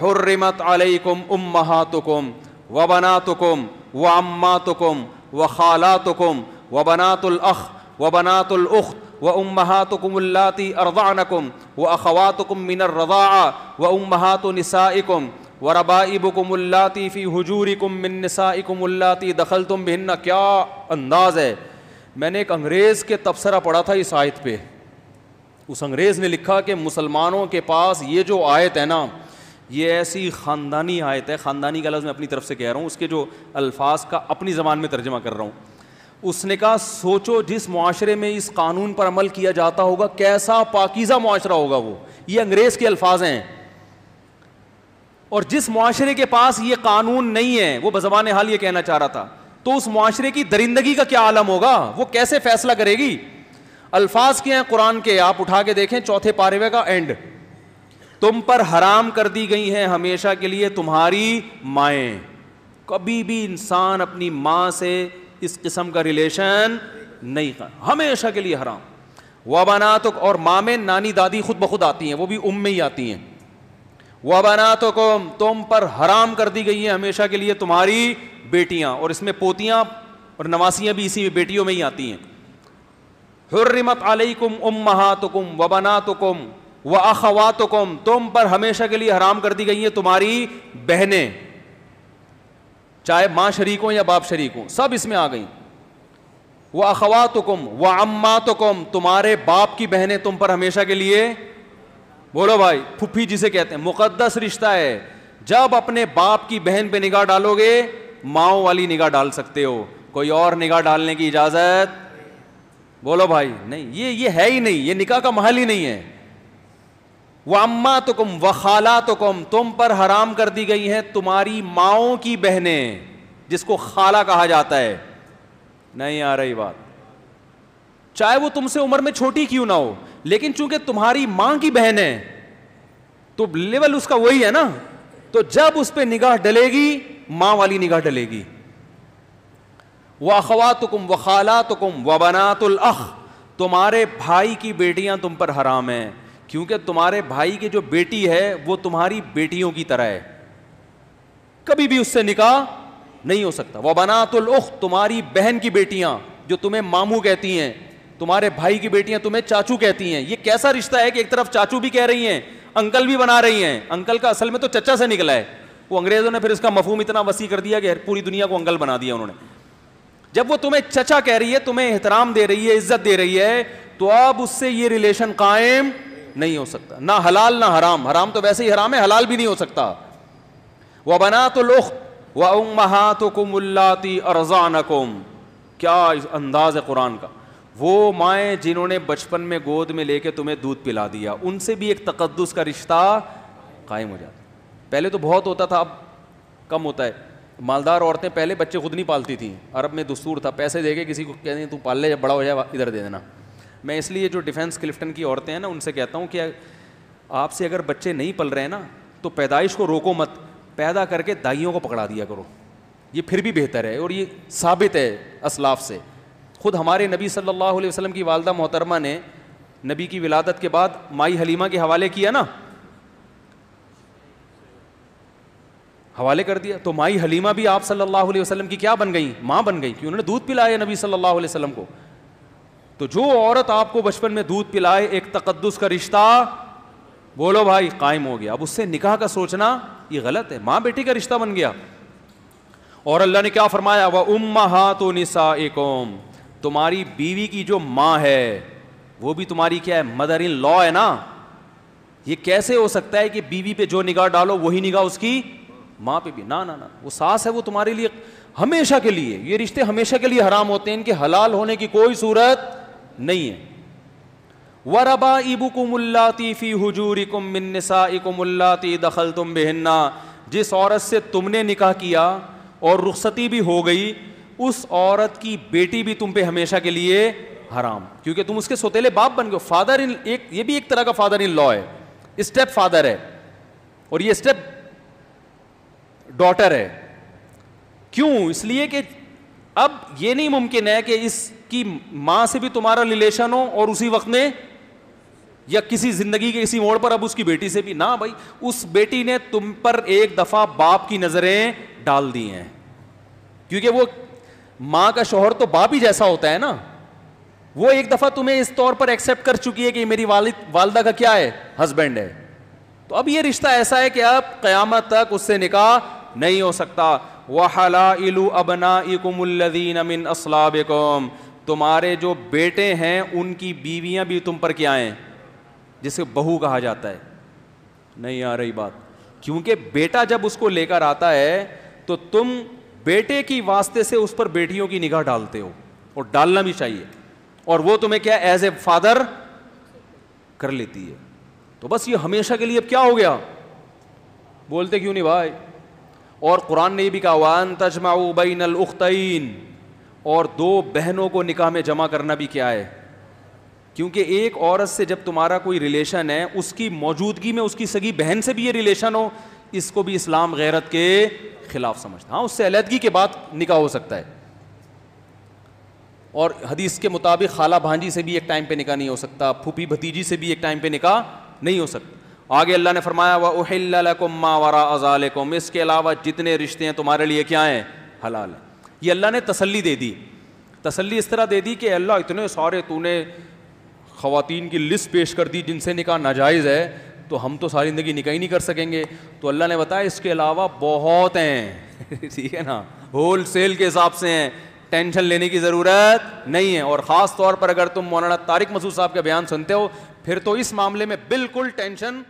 حرمت عليكم امهاتكم وبناتكم وعماتكم وخالاتكم وبنات الاخ وبنات الاخت وامهاتكم اللاتي ارضعنكم واخواتكم من الرضاعه وامهات نسائكم وربائبكم اللاتي في حجوركم من نسائكم اللاتي دخلتم بهن كيا انداز ہے میں نے ایک انگریز کے तबसरा پڑھا تھا اس आयत پہ उस अंग्रेज़ ने लिखा कि मुसलमानों के पास ये जो आयत है ना ये ऐसी ख़ानदानी आयत है ख़ानदानी का लफ्ज़ मैं अपनी तरफ से कह रहा हूँ उसके जो अल्फाज का अपनी ज़बान में तर्जमा कर रहा हूँ उसने कहा सोचो जिस माशरे में इस कानून पर अमल किया जाता होगा कैसा पाकिज़ा माशरा होगा वो ये अंग्रेज़ के अल्फाज हैं और जिस माशरे के पास ये कानून नहीं है वो बजबान हाल ये कहना चाह रहा था तो उस माशरे की दरिंदगी का क्या आलम होगा वो कैसे फैसला करेगी अल्फाज के हैं कुरान के आप उठा के देखें चौथे पारवे का एंड तुम पर हराम कर दी गई हैं हमेशा के लिए तुम्हारी माए कभी भी इंसान अपनी माँ से इस किस्म का रिलेशन नहीं कर हमेशा के लिए हराम वबाना तो और माँ में नानी दादी खुद ब खुद आती हैं वो भी उम में ही आती हैं वबाना तो कौम तुम पर हराम कर दी गई हैं हमेशा के लिए तुम्हारी बेटियाँ और इसमें पोतियाँ और नवासियाँ भी इसी बेटियों में ही आती हैं हर्रमत अलैकुम उम्महातुकुम वबनातुकुम व अखवातुकुम तुम पर हमेशा के लिए हराम कर दी गई है तुम्हारी बहनें चाहे माँ शरीक हो या बाप शरीक हो सब इसमें आ गई व अखवातुकुम व अम्मातुकुम तुम्हारे बाप की बहनें तुम पर हमेशा के लिए बोलो भाई फुफी जिसे कहते हैं मुकद्दस रिश्ता है जब अपने बाप की बहन पे निगाह डालोगे माओ वाली निगाह डाल सकते हो कोई और निगाह डालने की इजाज़त बोलो भाई नहीं ये ये है ही नहीं ये निकाह का महल ही नहीं है वह अम्मा तो कुम व खाला तो कुम तुम पर हराम कर दी गई हैं तुम्हारी माओ की बहनें जिसको खाला कहा जाता है नहीं आ रही बात चाहे वो तुमसे उम्र में छोटी क्यों ना हो लेकिन चूंकि तुम्हारी मां की बहन है तो लेवल उसका वही है ना तो जब उस पर निगाह डलेगी मां वाली निगाह डलेगी व अखवातुकुम व खालातुकुम व अख तुम्हारे भाई की बेटियां तुम पर हराम हैं क्योंकि तुम्हारे भाई की जो बेटी है वो तुम्हारी बेटियों की तरह है कभी भी उससे निकाह नहीं हो सकता वह बनातुलख तुम्हारी बहन की बेटियां जो तुम्हें मामू कहती हैं तुम्हारे भाई की बेटियां तुम्हें चाचू कहती हैं ये कैसा रिश्ता है कि एक तरफ चाचू भी कह रही हैं अंकल भी बना रही हैं अंकल का असल में तो चचा से निकला है वो अंग्रेज़ों ने फिर इसका मफहूम इतना वसी कर दिया कि पूरी दुनिया को अंकल बना दिया उन्होंने जब वो तुम्हें चचा कह रही है तुम्हें एहतराम दे रही है इज्जत दे रही है तो अब उससे ये रिलेशन कायम नहीं हो सकता ना हलाल ना हराम हराम तो वैसे ही हराम है हलाल भी नहीं हो सकता वह बना तो लोख व उमहा तो कुमल्लाती अरजान कुम क्या अंदाज है कुरान का वो माए जिन्होंने बचपन में गोद में लेके तुम्हें दूध पिला दिया उनसे भी एक तकदस का रिश्ता कायम हो जाता पहले तो बहुत होता था अब कम होता है मालदार औरतें पहले बच्चे खुद नहीं पालती थी अरब में दस्तूर था पैसे दे के किसी को कहते हैं तू पाल ले जब बड़ा हो जाए इधर दे देना मैं इसलिए जो डिफेंस क्लिफ्टन की औरतें हैं ना उनसे कहता हूँ कि आपसे अगर बच्चे नहीं पल रहे हैं ना तो पैदाइश को रोको मत पैदा करके दाइयों को पकड़ा दिया करो ये फिर भी बेहतर है और ये साबित है असलाफ से खुद हमारे नबी सल्लल्लाहु अलैहि वसल्लम की वालदा मोहतरमा ने नबी की विलादत के बाद माई हलीमा के हवाले किया ना हवाले कर दिया तो माई हलीमा भी आप सल्लल्लाहु अलैहि वसल्लम की क्या बन गई माँ बन गई कि उन्होंने दूध पिलाया नबी सल्लल्लाहु अलैहि वसल्लम को तो जो औरत आपको बचपन में दूध पिलाए एक तकदस का रिश्ता बोलो भाई कायम हो गया अब उससे निकाह का सोचना ये गलत है माँ बेटी का रिश्ता बन गया और अल्लाह ने क्या फरमाया वह उम्मा हाथ निसा एकोम तुम्हारी बीवी की जो माँ है वो भी तुम्हारी क्या है मदर इन लॉ है ना ये कैसे हो सकता है कि बीवी पे जो निगाह डालो वही निगाह उसकी माँ पे भी ना ना ना वो सास है वो तुम्हारे लिए हमेशा के लिए ये रिश्ते हमेशा के लिए हराम होते हैं इनके हलाल होने की कोई सूरत नहीं है वरबा इबुकुमुल्लाती फ़ी हजूरिकुम मिनसा इकुमुल्लाती दखल तुम बेहन्ना जिस औरत से तुमने निकाह किया और रुखसती भी हो गई उस औरत की बेटी भी तुम पे हमेशा के लिए हराम क्योंकि तुम उसके सोतेले बाप बन गए फादर इन एक ये भी एक तरह का फादर इन लॉ है स्टेप फादर है और ये स्टेप डॉटर है क्यों इसलिए कि अब ये नहीं मुमकिन है कि इसकी माँ से भी तुम्हारा रिलेशन हो और उसी वक्त में या किसी जिंदगी के किसी मोड़ पर अब उसकी बेटी से भी ना भाई उस बेटी ने तुम पर एक दफा बाप की नजरें डाल दी हैं क्योंकि वो माँ का शोहर तो बाप ही जैसा होता है ना वो एक दफा तुम्हें इस तौर पर एक्सेप्ट कर चुकी है कि मेरी वालिद वालदा का क्या है हस्बैंड है तो अब ये रिश्ता ऐसा है कि अब कयामत तक उससे निकाह नहीं हो सकता वहला अबना तुम्हारे जो बेटे हैं उनकी बीवियां भी तुम पर क्या आएँ जिसे बहू कहा जाता है नहीं आ रही बात क्योंकि बेटा जब उसको लेकर आता है तो तुम बेटे की वास्ते से उस पर बेटियों की निगाह डालते हो और डालना भी चाहिए और वो तुम्हें क्या एज ए फादर कर लेती है तो बस ये हमेशा के लिए अब क्या हो गया बोलते क्यों नहीं भाई और कुरान ने भी कहा वान तजमाऊ बैन अलख्तन और दो बहनों को निकाह में जमा करना भी क्या है क्योंकि एक औरत से जब तुम्हारा कोई रिलेशन है उसकी मौजूदगी में उसकी सगी बहन से भी ये रिलेशन हो इसको भी इस्लाम गैरत के खिलाफ समझता हाँ उससे अलहदगी के बाद निकाह हो सकता है और हदीस के मुताबिक खाला भांजी से भी एक टाइम पे निकाह नहीं हो सकता फूफी भतीजी से भी एक टाइम पे निकाह नहीं हो सकता आगे अल्लाह ने फरमाया वह उहिल्लकुम मावरा अजालकुम इसके अलावा जितने रिश्ते हैं तुम्हारे लिए क्या हैं हलाल हैं ये अल्लाह ने तसल्ली दे दी तसल्ली इस तरह दे दी कि अल्लाह इतने सारे तूने ख़वातीन की लिस्ट पेश कर दी जिनसे निकाह नाजायज़ है तो हम तो सारी ज़िंदगी निकाह ही नहीं कर सकेंगे तो अल्लाह ने बताया इसके अलावा बहुत हैं ठीक है ना होल सेल के हिसाब से हैं टेंशन लेने की ज़रूरत नहीं है और ख़ास तौर पर अगर तुम मौलाना तारिक मसूद साहब का बयान सुनते हो फिर तो इस मामले में बिल्कुल टेंशन